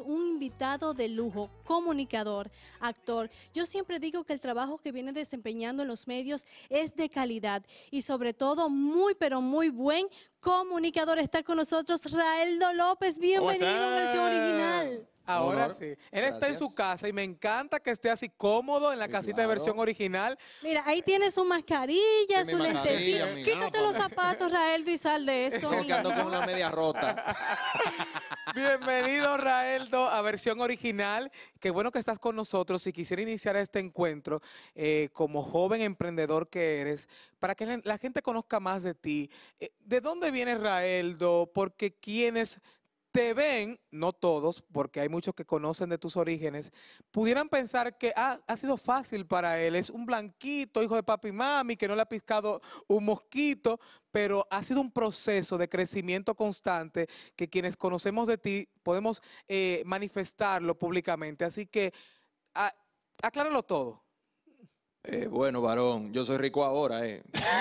un invitado de lujo, comunicador, actor. Yo siempre digo que el trabajo que viene desempeñando en los medios es de calidad y sobre todo muy, pero muy buen comunicador. Está con nosotros Raeldo López. Bienvenido a versión original. Ahora sí. Él está en su casa y me encanta que esté así cómodo en la casita de versión original. Mira, ahí tiene su mascarilla, su lentecito. Quítate los zapatos, Raeldo, y sal de eso. Porque con una media rota. Bienvenido, Raeldo, a versión original. Qué bueno que estás con nosotros y quisiera iniciar este encuentro eh, como joven emprendedor que eres, para que la gente conozca más de ti. Eh, ¿De dónde viene Raeldo? Porque quienes se ven, no todos, porque hay muchos que conocen de tus orígenes, pudieran pensar que ah, ha sido fácil para él, es un blanquito, hijo de papi y mami, que no le ha piscado un mosquito, pero ha sido un proceso de crecimiento constante que quienes conocemos de ti podemos eh, manifestarlo públicamente. Así que acláralo todo. Eh, bueno, varón, yo soy rico ahora, eh.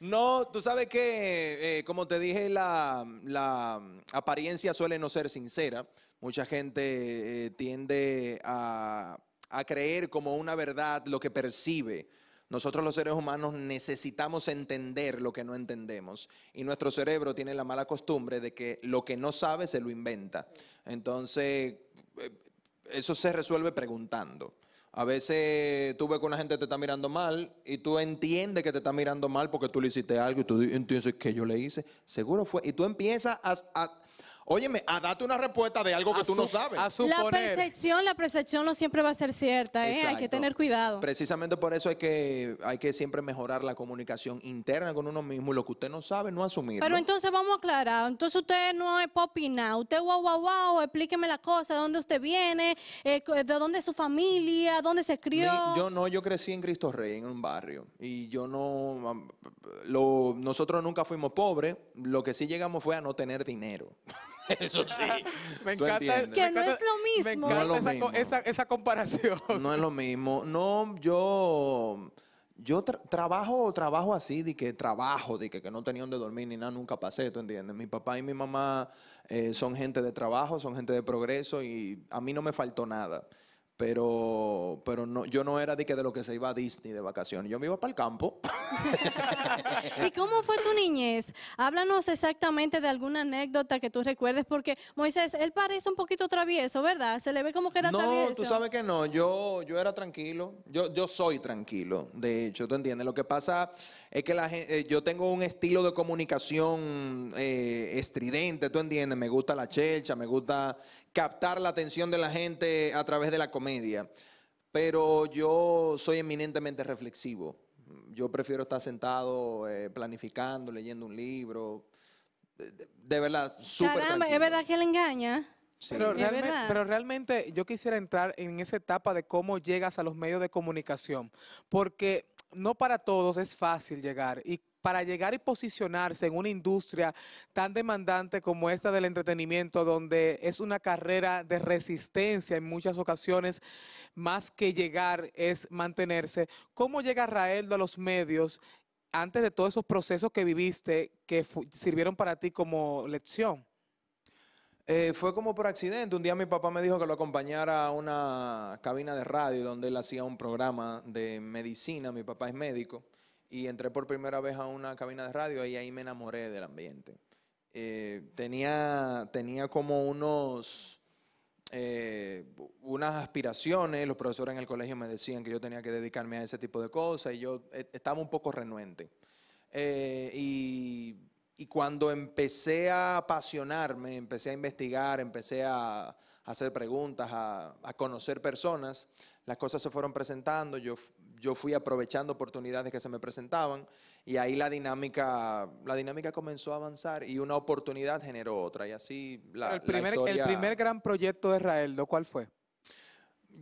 No, tú sabes que, eh, como te dije, la, apariencia suele no ser sincera. Mucha gente eh, tiende a creer como una verdad lo que percibe. Nosotros los seres humanos necesitamos entender lo que no entendemos y nuestro cerebro tiene la mala costumbre de que lo que no sabe se lo inventa. Entonces, eh, eso se resuelve preguntando. A veces tú ves que una gente te está mirando mal y tú entiendes que te está mirando mal porque tú le hiciste algo y tú entonces que yo le hice. Seguro fue. Y tú empiezas a Óyeme, a ah, darte una respuesta de algo que tú no sabes. la percepción, la percepción no siempre va a ser cierta, ¿eh? hay que tener cuidado. Precisamente por eso hay que, hay que siempre mejorar la comunicación interna con uno mismo y lo que usted no sabe, no asumir. Pero entonces vamos a aclarar, entonces usted no es popina, usted guau, guau, guau, explíqueme la cosa, de dónde usted viene, eh, de dónde es su familia, dónde se crió. yo no, yo crecí en Cristo Rey, en un barrio, y yo no, lo, nosotros nunca fuimos pobres, lo que sí llegamos fue a no tener dinero. Eso sí. me encanta. Que no es lo mismo. Me encanta esa, Esa, comparación. No es lo mismo. No, yo. Yo trabajo trabajo así, de que trabajo, de que, no tenía donde dormir ni nada, nunca pasé, ¿tú entiendes? Mi papá y mi mamá eh, son gente de trabajo, son gente de progreso y a mí no me faltó nada. Pero, pero no, yo no era de que de lo que se iba a Disney de vacaciones. Yo me iba para el campo. ¿Y cómo fue tu niñez? Háblanos exactamente de alguna anécdota que tú recuerdes, porque Moisés, él parece un poquito travieso, ¿verdad? Se le ve como que era travieso. No, tú sabes que no. Yo, yo era tranquilo. Yo, yo soy tranquilo, de hecho, ¿tú entiendes? Lo que pasa es que la, eh, yo tengo un estilo de comunicación eh, estridente, ¿tú entiendes? Me gusta la chelcha, me gusta captar la atención de la gente a través de la comedia, pero yo soy eminentemente reflexivo. Yo prefiero estar sentado eh, planificando, leyendo un libro. De, verdad, súper. es verdad que le engaña. Pero, realmente, yo quisiera entrar en esa etapa de cómo llegas a los medios de comunicación, porque no para todos es fácil llegar y para llegar y posicionarse en una industria tan demandante como esta del entretenimiento, donde es una carrera de resistencia en muchas ocasiones, más que llegar es mantenerse. ¿Cómo llega Raeldo a los medios antes de todos esos procesos que viviste que sirvieron para ti como lección? Eh, fue como por accidente. Un día mi papá me dijo que lo acompañara a una cabina de radio donde él hacía un programa de medicina. Mi papá es médico y entré por primera vez a una cabina de radio y ahí me enamoré del ambiente. Eh, tenía, tenía como unos, eh, unas aspiraciones, los profesores en el colegio me decían que yo tenía que dedicarme a ese tipo de cosas y yo eh, estaba un poco renuente. y, y cuando empecé a apasionarme, empecé a investigar, empecé a, hacer preguntas, a, a, conocer personas. Las cosas se fueron presentando, yo yo fui aprovechando oportunidades que se me presentaban y ahí la dinámica, la dinámica comenzó a avanzar y una oportunidad generó otra y así la, el primer, gran proyecto de lo ¿cuál fue?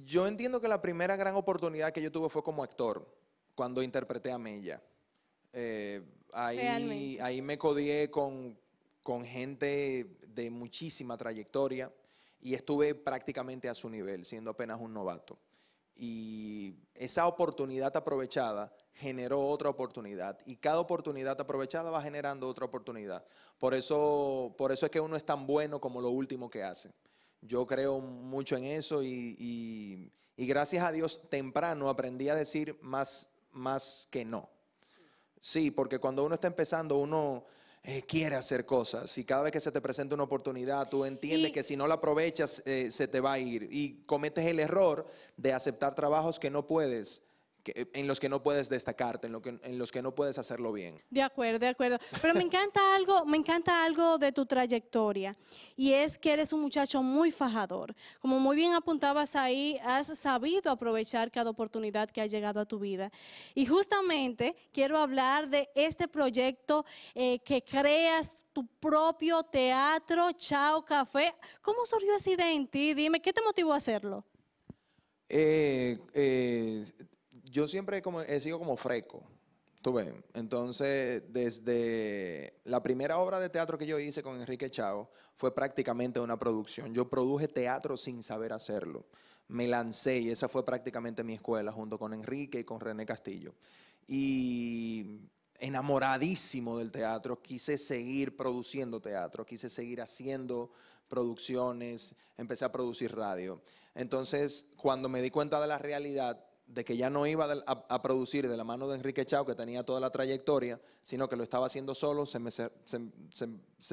Yo entiendo que la primera gran oportunidad que yo tuve fue como actor, cuando interpreté a Mella. Eh, ahí, me codié con, con gente de muchísima trayectoria y estuve prácticamente a su nivel, siendo apenas un novato. Y esa oportunidad aprovechada generó otra oportunidad y cada oportunidad aprovechada va generando otra oportunidad. Por eso, por eso es que uno es tan bueno como lo último que hace. Yo creo mucho en eso y, gracias a Dios temprano aprendí a decir más, más que no. Sí, porque cuando uno está empezando, uno eh, quiere hacer cosas y cada vez que se te presenta una oportunidad, tú entiendes que si no la aprovechas, eh, se te va a ir y cometes el error de aceptar trabajos que no puedes en los que no puedes destacarte, en, lo que, en los que no puedes hacerlo bien. De acuerdo, de acuerdo. Pero me encanta algo, me encanta algo de tu trayectoria y es que eres un muchacho muy fajador. Como muy bien apuntabas ahí, has sabido aprovechar cada oportunidad que ha llegado a tu vida. Y justamente quiero hablar de este proyecto eh, que creas tu propio teatro, Chao Café. ¿Cómo surgió esa idea en ti? Dime, ¿qué te motivó a hacerlo? eh, eh yo siempre como, he sido como freco, Tú entonces desde la primera obra de teatro que yo hice con Enrique Chao fue prácticamente una producción. Yo produje teatro sin saber hacerlo. Me lancé y esa fue prácticamente mi escuela junto con Enrique y con René Castillo. Y enamoradísimo del teatro, quise seguir produciendo teatro, quise seguir haciendo producciones, empecé a producir radio. Entonces, cuando me di cuenta de la realidad, de que ya no iba a, producir de la mano de Enrique Chao, que tenía toda la trayectoria, sino que lo estaba haciendo solo, se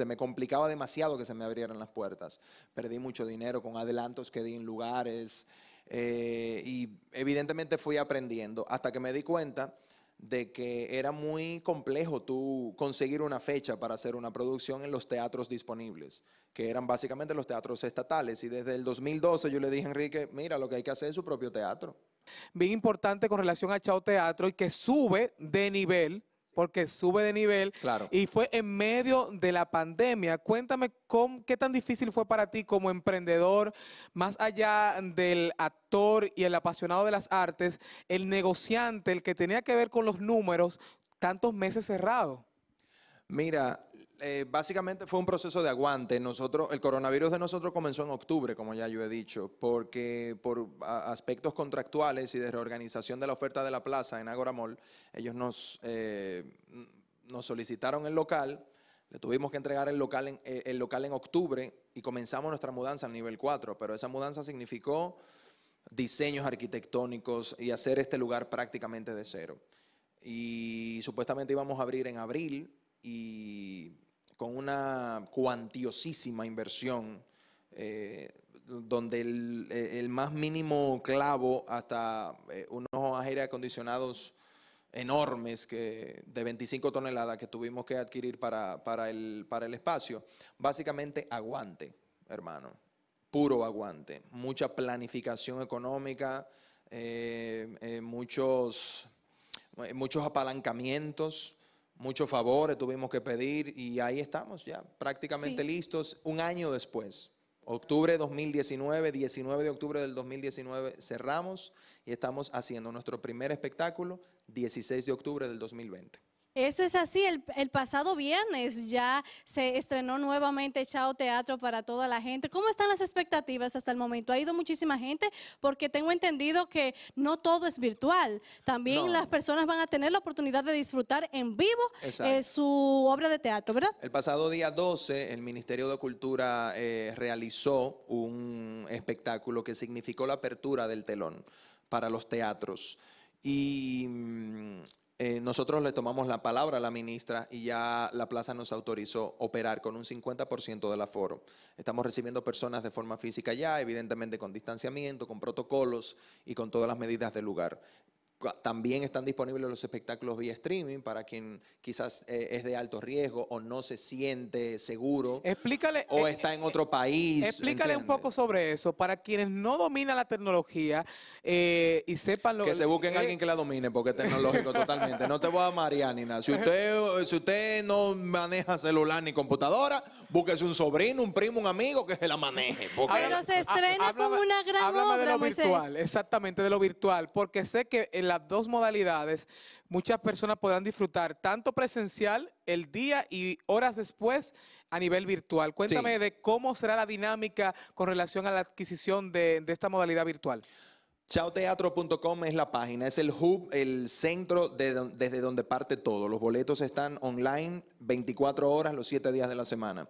me, complicaba demasiado que se me abrieran las puertas. Perdí mucho dinero con adelantos que di en lugares eh, y evidentemente fui aprendiendo hasta que me di cuenta de que era muy complejo tú conseguir una fecha para hacer una producción en los teatros disponibles, que eran básicamente los teatros estatales. Y desde el 2012 yo le dije a Enrique, mira, lo que hay que hacer es su propio teatro bien importante con relación a Chao Teatro y que sube de nivel, porque sube de nivel. Y fue en medio de la pandemia. Cuéntame qué tan difícil fue para ti como emprendedor, más allá del actor y el apasionado de las artes, el negociante, el que tenía que ver con los números, tantos meses cerrados. Mira, eh, básicamente fue un proceso de aguante. Nosotros, el coronavirus de nosotros comenzó en octubre, como ya yo he dicho, porque por aspectos contractuales y de reorganización de la oferta de la plaza en Agora Mall, ellos nos, eh, nos solicitaron el local, le tuvimos que entregar el local, en, eh, el local en octubre y comenzamos nuestra mudanza al nivel 4, pero esa mudanza significó diseños arquitectónicos y hacer este lugar prácticamente de cero. Y supuestamente íbamos a abrir en abril y con una cuantiosísima inversión, eh, donde eh, el, más mínimo clavo hasta eh, unos aires acondicionados enormes que, de 25 toneladas que tuvimos que adquirir para, para, el, espacio. Básicamente aguante, hermano, puro aguante, mucha planificación económica, muchos, muchos apalancamientos muchos favores tuvimos que pedir y ahí estamos ya, prácticamente listos un año después. Octubre 2019, 19 de octubre del 2019 cerramos y estamos haciendo nuestro primer espectáculo 16 de octubre del 2020. Eso es así, el, pasado viernes ya se estrenó nuevamente Chao Teatro para toda la gente. ¿Cómo están las expectativas hasta el momento? ¿Ha ido muchísima gente? Porque tengo entendido que no todo es virtual. También las personas van a tener la oportunidad de disfrutar en vivo eh, su obra de teatro, ¿verdad? El pasado día 12, el Ministerio de Cultura eh, realizó un espectáculo que significó la apertura del telón para los teatros. Y mm, eh, nosotros le tomamos la palabra a la ministra y ya la plaza nos autorizó operar con un 50% del aforo. Estamos recibiendo personas de forma física ya, evidentemente con distanciamiento, con protocolos y con todas las medidas del lugar. También están disponibles los espectáculos vía streaming para quien quizás eh, es de alto riesgo o no se siente seguro. O eh, está en eh, otro país. Explícale un poco sobre eso para quienes no dominan la tecnología y sepan lo que. se busquen alguien que la domine porque es tecnológico totalmente. No te voy a marear ni nada. Si usted, si usted no maneja celular ni computadora, búsquese un sobrino, un primo, un amigo que se la maneje. Porque... se estrena como una gran de lo virtual, exactamente, de lo virtual, porque sé que la dos modalidades, muchas personas podrán disfrutar tanto presencial el día y horas después a nivel virtual. Cuéntame de cómo será la dinámica con relación a la adquisición de, esta modalidad virtual. Chaoteatro.com es la página, es el hub, el centro desde donde parte todo. Los boletos están online 24 horas los 7 días de la semana.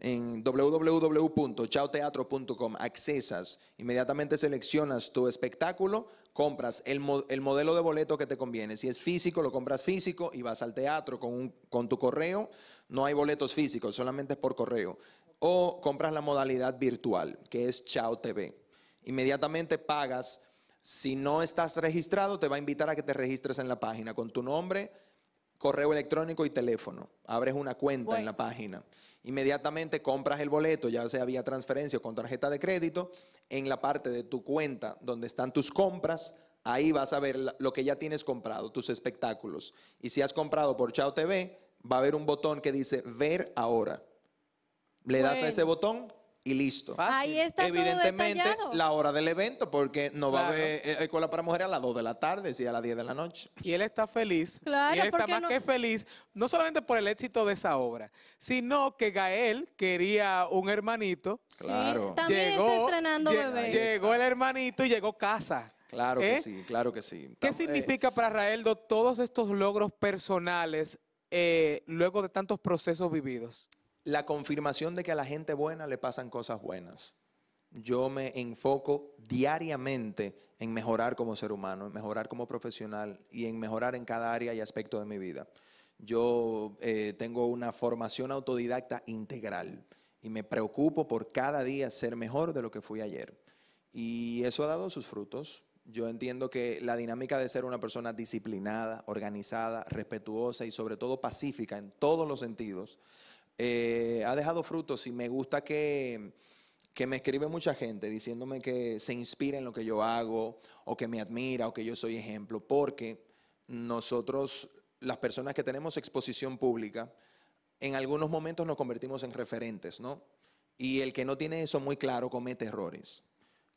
En www.chaoteatro.com accesas, inmediatamente seleccionas tu espectáculo, compras el, modelo de boleto que te conviene. Si es físico, lo compras físico y vas al teatro con, con tu correo. No hay boletos físicos, solamente por correo. O compras la modalidad virtual, que es Chao TV. Inmediatamente pagas. Si no estás registrado, te va a invitar a que te registres en la página con tu nombre, correo electrónico y teléfono. Abres una cuenta en la página. Inmediatamente compras el boleto, ya sea vía transferencia o con tarjeta de crédito. En la parte de tu cuenta donde están tus compras, ahí vas a ver lo que ya tienes comprado, tus espectáculos. Y si has comprado por Chao TV, va a haber un botón que dice ver ahora. Le das a ese botón y listo. Ahí está Evidentemente, la hora del evento, porque no va a haber eh, escuela para mujeres a las 2 de la tarde, sí, a las 10 de la noche. Y él está feliz. Claro, y él está más que feliz, no solamente por el éxito de esa obra, sino que Gael quería un hermanito. Claro. También está estrenando Llegó el hermanito y llegó casa. Claro que ¿Eh? sí, claro que sí. ¿Qué eh, significa para Raeldo todos estos logros personales luego de tantos procesos vividos? la confirmación de que a la gente buena le pasan cosas buenas. Yo me enfoco diariamente en mejorar como ser humano, en mejorar como profesional y en mejorar en cada área y aspecto de mi vida. Yo eh, tengo una formación autodidacta integral y me preocupo por cada día ser mejor de lo que fui ayer. Y eso ha dado sus frutos. Yo entiendo que la dinámica de ser una persona disciplinada, organizada, respetuosa y sobre todo pacífica en todos los sentidos eh, ha dejado frutos y me gusta que, que me escribe mucha gente diciéndome que se inspira en lo que yo hago o que me admira o que yo soy ejemplo, porque nosotros, las personas que tenemos exposición pública, en algunos momentos nos convertimos en referentes, ¿no? Y el que no tiene eso muy claro comete errores.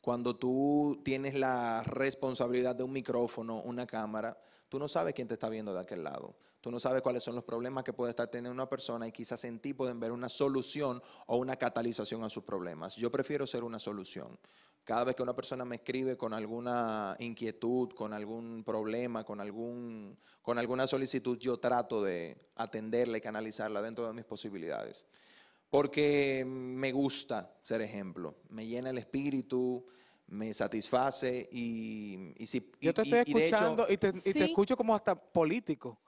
Cuando tú tienes la responsabilidad de un micrófono, una cámara, tú no sabes quién te está viendo de aquel lado. Tú no sabes cuáles son los problemas que puede estar teniendo una persona y quizás en ti pueden ver una solución o una catalización a sus problemas. Yo prefiero ser una solución. Cada vez que una persona me escribe con alguna inquietud, con algún problema, con, algún, con alguna solicitud, yo trato de atenderla y canalizarla dentro de mis posibilidades. Porque me gusta ser ejemplo, me llena el espíritu, me satisface y, si... Yo te y, estoy escuchando y, te escucho como hasta político.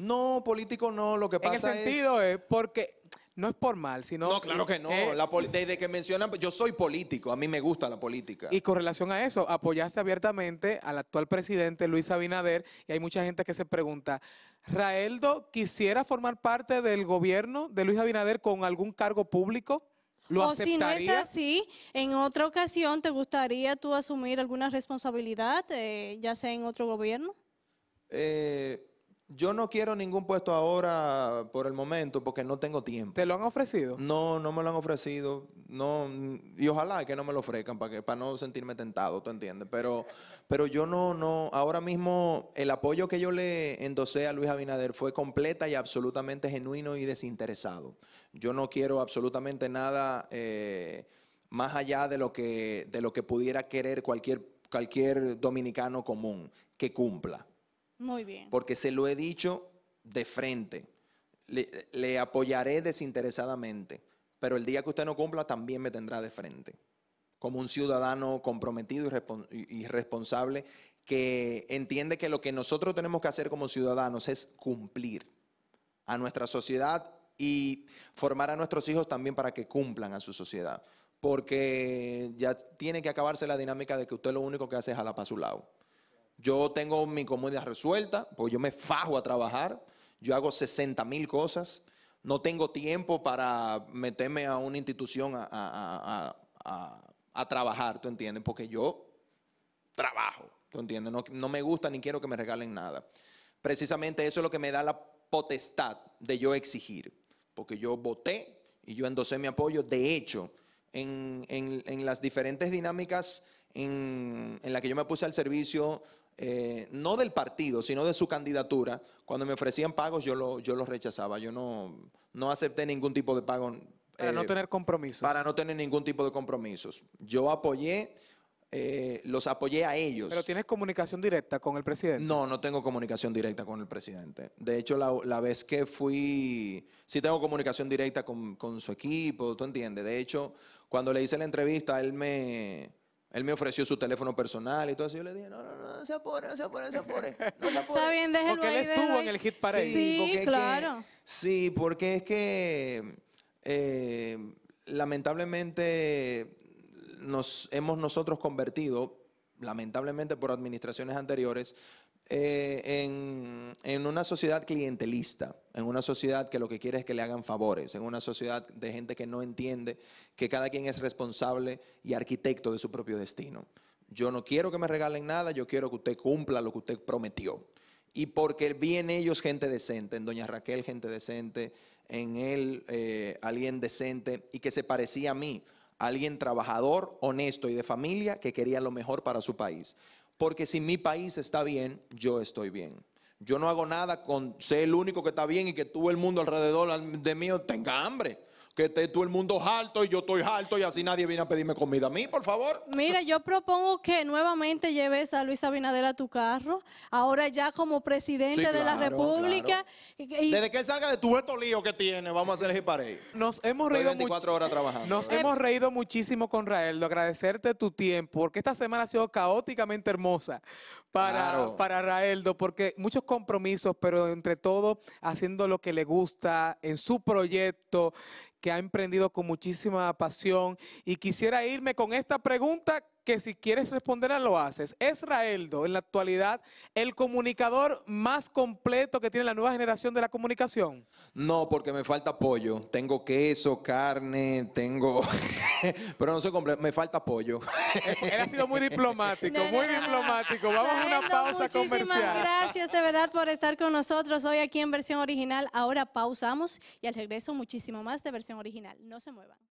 No, político no, lo que pasa es... en ese sentido es... porque no es por mal, sino... No, claro que no. Eh, desde que mencionan, yo soy político, a mí me gusta la política. Y con relación a eso, apoyaste abiertamente al actual presidente Luis Abinader y hay mucha gente que se pregunta, ¿Raeldo quisiera formar parte del gobierno de Luis Abinader con algún cargo público? ¿Lo o si no es así, en otra ocasión, ¿te gustaría tú asumir alguna responsabilidad, eh, ya sea en otro gobierno? Eh... Yo no quiero ningún puesto ahora por el momento porque no tengo tiempo. ¿Te lo han ofrecido? No, no me lo han ofrecido. No, y ojalá que no me lo ofrezcan para que para no sentirme tentado, ¿tú entiendes? Pero pero yo no no ahora mismo el apoyo que yo le endosé a Luis Abinader fue completa y absolutamente genuino y desinteresado. Yo no quiero absolutamente nada eh, más allá de lo que de lo que pudiera querer cualquier cualquier dominicano común que cumpla muy bien. Porque se lo he dicho de frente. Le, apoyaré desinteresadamente. Pero el día que usted no cumpla, también me tendrá de frente. Como un ciudadano comprometido y, responsable que entiende que lo que nosotros tenemos que hacer como ciudadanos es cumplir a nuestra sociedad y formar a nuestros hijos también para que cumplan a su sociedad. Porque ya tiene que acabarse la dinámica de que usted lo único que hace es jalar para su lado. Yo tengo mi comodidad resuelta, porque yo me fajo a trabajar, yo hago 60 mil cosas, no tengo tiempo para meterme a una institución a, trabajar, ¿tú entiendes? Porque yo trabajo, ¿tú entiendes? No, me gusta ni quiero que me regalen nada. Precisamente eso es lo que me da la potestad de yo exigir, porque yo voté y yo endosé mi apoyo. De hecho, en, las diferentes dinámicas en, en las que yo me puse al servicio eh, no del partido, sino de su candidatura, cuando me ofrecían pagos yo los yo rechazaba. Yo no, no acepté ningún tipo de pago. Para no eh, tener compromisos. Para no tener ningún tipo de compromisos. Yo apoyé eh, los apoyé a ellos. ¿Pero tienes comunicación directa con el presidente? No, no tengo comunicación directa con el presidente. De hecho, la, vez que fui, sí tengo comunicación directa con, con, su equipo, tú entiendes. De hecho, cuando le hice la entrevista, él me, él me ofreció su teléfono personal y todo así. Yo le dije, no, no, no, se apure, se apure, no se apure. No se Está bien, déjelo Porque él estuvo en el hit para Sí, sí claro. sí, porque es que eh, lamentablemente nos hemos nosotros convertido, lamentablemente por administraciones anteriores, eh, en, una sociedad clientelista, en una sociedad que lo que quiere es que le hagan favores, en una sociedad de gente que no entiende que cada quien es responsable y arquitecto de su propio destino. Yo no quiero que me regalen nada, yo quiero que usted cumpla lo que usted prometió. Y porque vi en ellos gente decente, en Doña Raquel gente decente, en él eh, alguien decente y que se parecía a mí, alguien trabajador, honesto y de familia que quería lo mejor para su país porque si mi país está bien, yo estoy bien. Yo no hago nada con ser el único que está bien y que todo el mundo alrededor de mí tenga hambre que esté todo el mundo harto y yo estoy harto y así nadie viene a pedirme comida a mí, por favor. Mira, yo propongo que nuevamente lleves a Luis Abinader a tu carro, ahora ya como presidente de la República. Desde que él salga de tu esto lío que tiene, vamos a hacer el él. Nos hemos reído 24 horas trabajando. Nos em- hemos reído muchísimo con Raeldo, agradecerte tu tiempo, porque esta semana ha sido caóticamente hermosa para, para Raeldo, porque muchos compromisos, pero entre todo haciendo lo que le gusta en su proyecto que ha emprendido con muchísima pasión. Y quisiera irme con esta pregunta que si quieres a lo haces. Es en la actualidad, el comunicador más completo que tiene la nueva generación de la comunicación. No, porque me falta pollo. Tengo queso, carne, tengo... Pero no soy completo, me falta pollo. Él ha sido muy diplomático, muy diplomático. Vamos a una pausa comercial. Muchísimas gracias de verdad por estar con nosotros hoy aquí en versión original. Ahora pausamos y al regreso muchísimo más de versión original. No se muevan.